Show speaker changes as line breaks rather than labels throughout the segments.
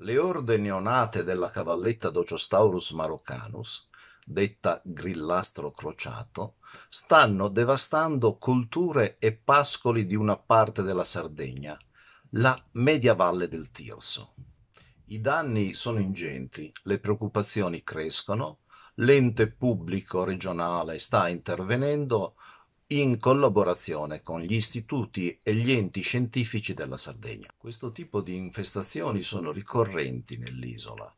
Le orde neonate della cavalletta d'Ociostaurus maroccanus, detta grillastro crociato, stanno devastando colture e pascoli di una parte della Sardegna, la media valle del Tirso. I danni sono ingenti, le preoccupazioni crescono, l'ente pubblico regionale sta intervenendo in collaborazione con gli istituti e gli enti scientifici della Sardegna. Questo tipo di infestazioni sono ricorrenti nell'isola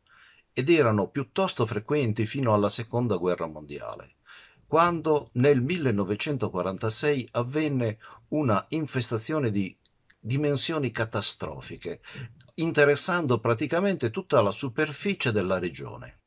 ed erano piuttosto frequenti fino alla Seconda Guerra Mondiale, quando nel 1946 avvenne una infestazione di dimensioni catastrofiche, interessando praticamente tutta la superficie della regione.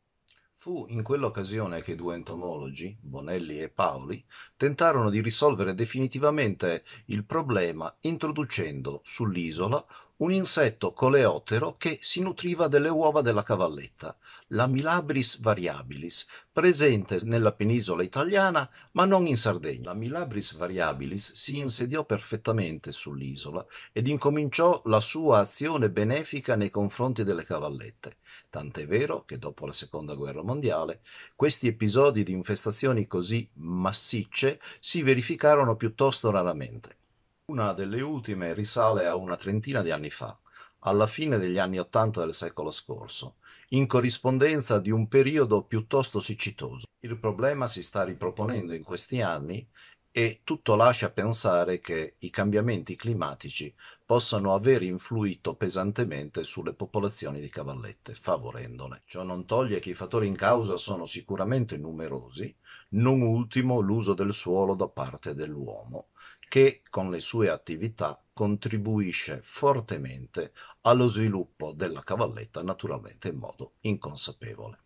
Fu in quell'occasione che i due entomologi, Bonelli e Paoli, tentarono di risolvere definitivamente il problema introducendo sull'isola un insetto coleottero che si nutriva delle uova della cavalletta, la Milabris variabilis, presente nella penisola italiana ma non in Sardegna. La Milabris variabilis si insediò perfettamente sull'isola ed incominciò la sua azione benefica nei confronti delle cavallette. Tant'è vero che dopo la seconda guerra mondiale questi episodi di infestazioni così massicce si verificarono piuttosto raramente. Una delle ultime risale a una trentina di anni fa, alla fine degli anni Ottanta del secolo scorso, in corrispondenza di un periodo piuttosto siccitoso. Il problema si sta riproponendo in questi anni e tutto lascia pensare che i cambiamenti climatici possano aver influito pesantemente sulle popolazioni di cavallette, favorendone. Ciò non toglie che i fattori in causa sono sicuramente numerosi, non ultimo l'uso del suolo da parte dell'uomo, che con le sue attività contribuisce fortemente allo sviluppo della cavalletta naturalmente in modo inconsapevole.